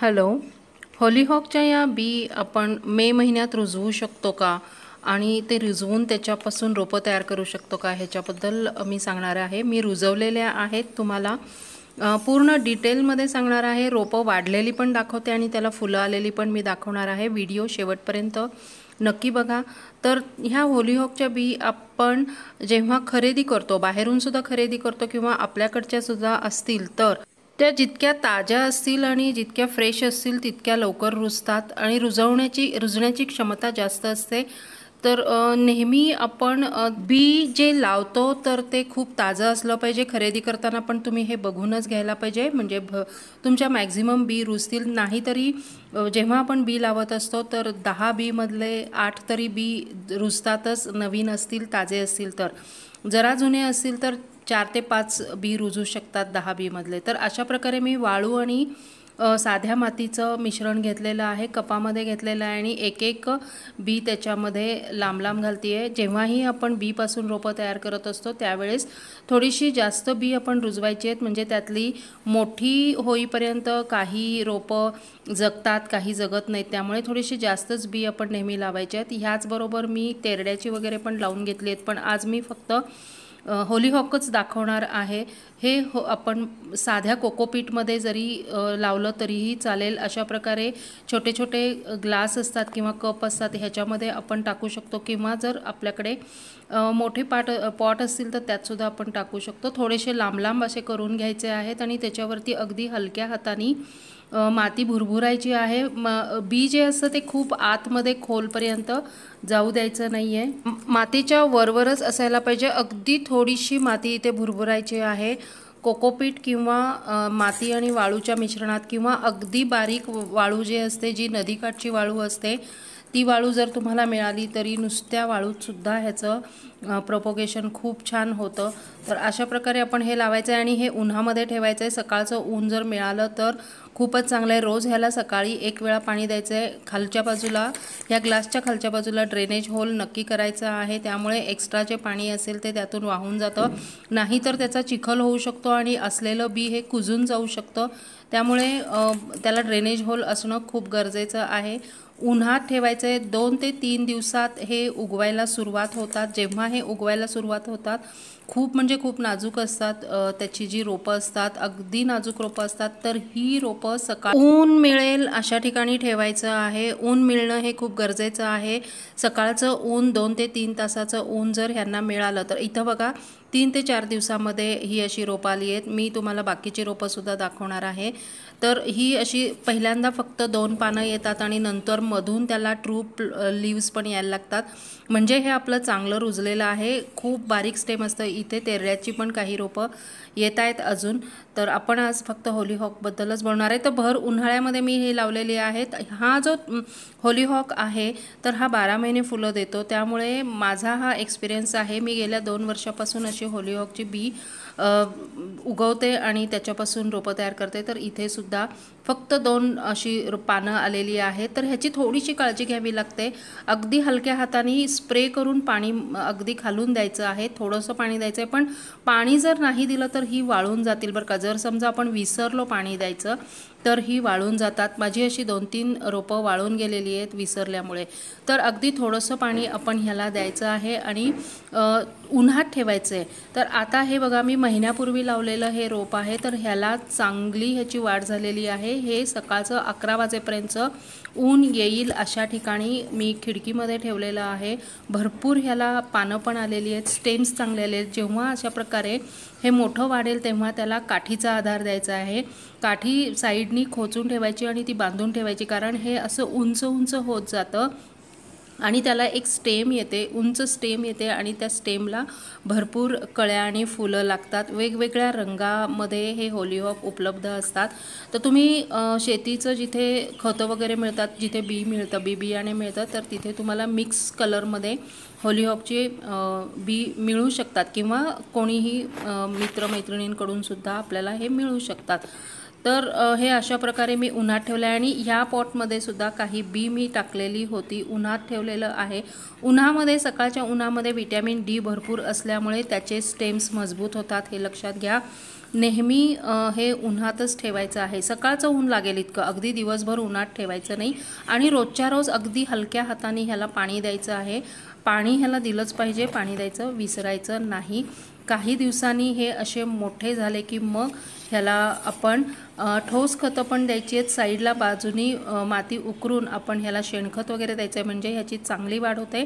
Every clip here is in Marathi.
हॅलो होलीहॉकच्या या बी आपण मे महिन्यात रुजवू शकतो का आणि ते रुजवून त्याच्यापासून रोपं तयार करू शकतो का ह्याच्याबद्दल मी सांगणार आहे मी रुजवलेल्या आहेत तुम्हाला पूर्ण डिटेलमध्ये सांगणार आहे रोपं वाढलेली पण दाखवते आणि त्याला फुलं आलेली पण मी दाखवणार आहे व्हिडिओ शेवटपर्यंत नक्की बघा तर ह्या होलीहॉकच्या बी आपण जेव्हा खरेदी करतो बाहेरूनसुद्धा खरेदी करतो किंवा आपल्याकडच्यासुद्धा असतील तर त्या जितक्या ताज्या असतील आणि जितक्या फ्रेश असतील तितक्या लवकर रुजतात आणि रुजवण्याची रुजण्याची क्षमता जास्त असते तर नेहमी आपण बी जे लावतो तर ते खूप ताजं असलं पाहिजे खरेदी करताना पण तुम्ही हे बघूनच घ्यायला पाहिजे म्हणजे भ तुमच्या मॅक्झिमम बी रुजतील नाहीतरी जेव्हा आपण बी लावत असतो तर दहा बीमधले आठ तरी बी रुजतातच नवीन असतील ताजे असतील तर जरा जुने असतील तर चार ते पाच बी रुजू शकतात दहा बीमधले तर अशा प्रकारे मी वाळू आणि साध्या मातीचं मिश्रण घेतलेलं आहे कपामध्ये घेतलेलं आहे आणि एक एक बी त्याच्यामध्ये लांब लांब घालती आहे जेव्हाही आपण बीपासून रोपं तयार करत असतो त्यावेळेस थोडीशी जास्त बी आपण रुजवायची आहेत म्हणजे त्यातली मोठी होईपर्यंत काही रोपं जगतात काही जगत नाहीत त्यामुळे थोडीशी जास्तच बी आपण नेहमी लावायचे आहेत ह्याचबरोबर मी तेरड्याची वगैरे पण लावून घेतली आहेत पण आज मी फक्त होली दाखवणार आहे हे हो आपण साध्या कोकोपीटमध्ये जरी लावलं तरीही चालेल अशा प्रकारे छोटे छोटे ग्लास असतात किंवा कप असतात ह्याच्यामध्ये आपण टाकू शकतो किंवा जर आपल्याकडे मोठे पाट पॉट असतील तर त्यातसुद्धा आपण टाकू शकतो थोडेसे लांब लांब असे करून घ्यायचे आहेत आणि त्याच्यावरती अगदी हलक्या हाताने माती भुरभुरायची आहे म बी जे असतं ते खूप आतमध्ये खोलपर्यंत जाऊ द्यायचं नाही आहे मातीच्या वरवरच असायला पाहिजे अगदी थोडीशी माती इथे भुरभुरायची आहे कोकोपीट किंवा माती आणि वाळूच्या मिश्रणात किंवा अगदी बारीक वाळू जे असते जी नदीकाठची वाळू असते ती वाळू जर तुम्हाला मिळाली तरी नुसत्या वाळूतसुद्धा ह्याचं प्रोपोगेशन खूप छान होतं तर अशा प्रकारे आपण हे लावायचं आहे आणि हे उन्हामध्ये ठेवायचं आहे सकाळचं ऊन जर मिळालं तर खूपच चांगलं आहे रोज ह्याला सकाळी एक वेळा पाणी द्यायचं आहे खालच्या बाजूला ह्या ग्लासच्या खालच्या बाजूला ड्रेनेज होल नक्की करायचं आहे त्यामुळे एक्स्ट्रा जे पाणी असेल ते त्यातून वाहून जातं नाही तर त्याचा चिखल होऊ शकतो आणि असलेलं बी हे कुजून जाऊ शकतं त्यामुळे त्याला ड्रेनेज होल असणं खूप गरजेचं आहे उन्हात ठेवायचं आहे दोन ते तीन दिवसात हे उगवायला सुरुवात होतात जेव्हा हे उगवायला सुरुवात होतात खूप म्हणजे खूप नाजूक असतात त्याची जी रोपं असतात अगदी नाजूक रोपं असतात तर ही रोपं सकाळ ऊन मिळेल अशा ठिकाणी ठेवायचं आहे ऊन मिळणं हे खूप गरजेचं आहे सकाळचं ऊन दोन ते तीन तासाचं ऊन जर ह्यांना मिळालं तर इथं बघा तीन ते चार दिवसामध्ये ही अशी रोपं आली आहेत मी तुम्हाला बाकीची रोपंसुद्धा दाखवणार आहे तर ही अशी पहिल्यांदा फक्त दोन पानं येतात आणि नंतर मधून त्याला ट्रूप लीव्स पण यायला लागतात म्हणजे हे आपलं चांगलं रुजलेलं आहे खूप बारीक स्टेम असतं इथे तेऱ्याची पण काही रोपं येत आहेत अजून तर आपण आज फक्त होलीहॉकबद्दलच बोलणार आहे तर भर उन्हाळ्यामध्ये मी हे लावलेले आहेत हा जो होलीहॉक आहे तर हा बारा महिने फुलं देतो त्यामुळे माझा हा एक्सपिरियन्स आहे मी गेल्या दोन वर्षापासून अशी होलीहॉकची बी उगवते आणि त्याच्यापासून रोपं तयार करते तर इथे सुद्धा फक्त दोन अशी पानं आलेली आहेत तर ह्याची थोडीशी काळजी घ्यावी लागते अगदी हलक्या हाताने स्प्रे करून पाणी अगदी खालून द्यायचं आहे थोडंसं पाणी द्यायचं आहे पण पाणी जर नाही दिलं तर ही वाळून जातील बरं का जर समजा आपण विसरलो पाणी द्यायचं तर ही वाळून जातात माझी अशी दोन तीन रोपं वाळून गेलेली आहेत विसरल्यामुळे तर अगदी थोडंसं पाणी आपण ह्याला द्यायचं आहे आणि उन्हात ठेवायचं आहे तर आता हे बघा मी महिन्यापूर्वी लावलेलं हे रोप आहे तर ह्याला चांगली ह्याची वाढ झालेली आहे हे सकाळचं अकरा वाजेपर्यंतचं ऊन येईल अशा ठिकाणी मी खिडकीमध्ये ठेवलेलं आहे भरपूर ह्याला पानं पण आलेली आहेत स्टेम्स चांगले आले आहेत जेव्हा अशा प्रकारे हे मोठं वाढेल तेव्हा त्याला काठीचा आधार द्यायचा आहे काठी साईडनी खोचून ठेवायची आणि ती बांधून ठेवायची कारण हे असं उंच उंच होत जातं आणि त्याला एक स्टेम येते उंच स्टेम येते आणि त्या स्टेमला भरपूर कळ्या आणि फुलं लागतात वेगवेगळ्या रंगामध्ये हे होलीहॉप उपलब्ध असतात तर तुम्ही शेतीचं जिथे खतं वगैरे मिळतात जिथे बी मिळतं बी बियाणे मिळतं तर तिथे तुम्हाला मिक्स कलरमध्ये होलीहॉपचे बी मिळू शकतात किंवा कोणीही मित्रमैत्रिणींकडूनसुद्धा आपल्याला हे मिळू शकतात तर हे अशा प्रकारे मी उन्हात ठेवलं आहे आणि ह्या पॉटमध्ये सुद्धा काही बी मी टाकलेली होती उन्हात ठेवलेलं आहे उन्हामध्ये सकाळच्या उन्हामध्ये व्हिटॅमिन डी भरपूर असल्यामुळे त्याचे स्टेम्स मजबूत होतात हे लक्षात घ्या नेहमी हे उन्हातच ठेवायचं आहे सकाळचं ऊन लागेल इतकं अगदी दिवसभर उन्हात ठेवायचं नाही आणि रोजच्या रोज अगदी हलक्या हाताने ह्याला पाणी द्यायचं आहे पाणी ह्याला दिलंच पाहिजे पाणी द्यायचं विसरायचं नाही काही दिवसांनी हे असे मोठे झाले की मग ह्याला आपण ठोस खतं पण द्यायची आहेत साईडला बाजूनी माती उकरून आपण ह्याला शेणखत वगैरे द्यायचं आहे म्हणजे ह्याची चांगली वाढ होते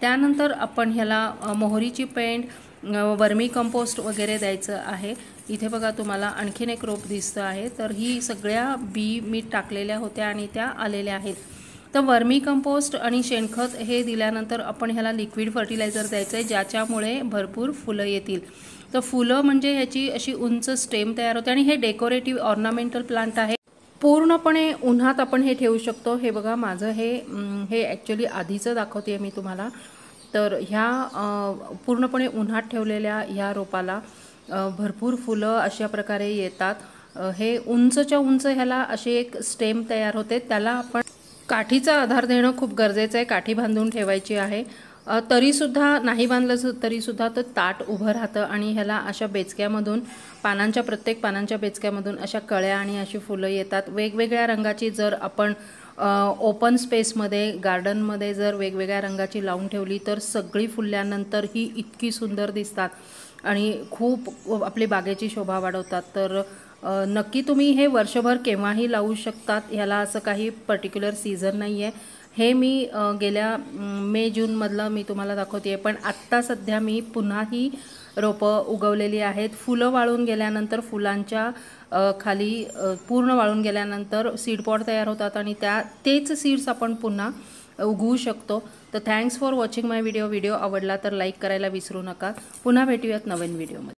त्यानंतर आपण ह्याला मोहरीची पेंड वर्मी कंपोस्ट वगैरे द्यायचं आहे इथे बघा तुम्हाला आणखीन एक रोप दिसतं आहे तर ही सगळ्या बी मी टाकलेल्या होत्या आणि त्या आलेल्या आहेत तर वर्मी कंपोस्ट आणि शेणखत हे दिल्यानंतर आपण ह्याला लिक्विड फर्टिलायझर द्यायचं आहे ज्याच्यामुळे भरपूर फुलं येतील तर फुलं म्हणजे ह्याची अशी उंच स्टेम तयार होते आणि हे डेकोरेटिव्ह ऑर्नामेंटल प्लांट आहे पूर्णपणे उन्हात आपण हे ठेवू शकतो हे बघा माझं हे हे ॲक्च्युली आधीचं दाखवते मी तुम्हाला तर ह्या पूर्णपणे उन्हात ठेवलेल्या ह्या रोपाला भरपूर फुलं अशा प्रकारे येतात हे उंचच्या उंच ह्याला अशी एक स्टेम तयार होते त्याला आपण काठीचा आधार देणं खूप गरजेचं आहे काठी बांधून ठेवायची आहे तरीसुद्धा नाही बांधलं तरीसुद्धा तर ताट उभं राहतं आणि ह्याला अशा बेचक्यामधून पानांच्या प्रत्येक पानांच्या बेचक्यामधून अशा कळ्या आणि अशी फुलं येतात वेगवेगळ्या रंगाची जर आपण ओपन स्पेसमध्ये गार्डनमध्ये जर वेगवेगळ्या रंगाची लावून ठेवली तर सगळी फुलल्यानंतर ही इतकी सुंदर दिसतात आणि खूप आपली बागेची शोभा वाढवतात तर नक्की तुम्ही हे वर्षभर केव्हाही लावू शकतात ह्याला असं काही पर्टिक्युलर सीझन नाही आहे हे मी गेल्या मे जूनमधलं मी तुम्हाला दाखवते आहे पण आत्ता सध्या मी पुन्हा ही रोपं उगवलेली आहेत फुलं वाळून गेल्यानंतर फुलांच्या खाली पूर्ण वाळून गेल्यानंतर सीडपॉड तयार होतात आणि त्या तेच सीड्स आपण पुन्हा उगवू शकतो तर thanks for watching my video video आवडला तर लाईक करायला विसरू नका पुन्हा भेटूयात नवीन व्हिडिओमध्ये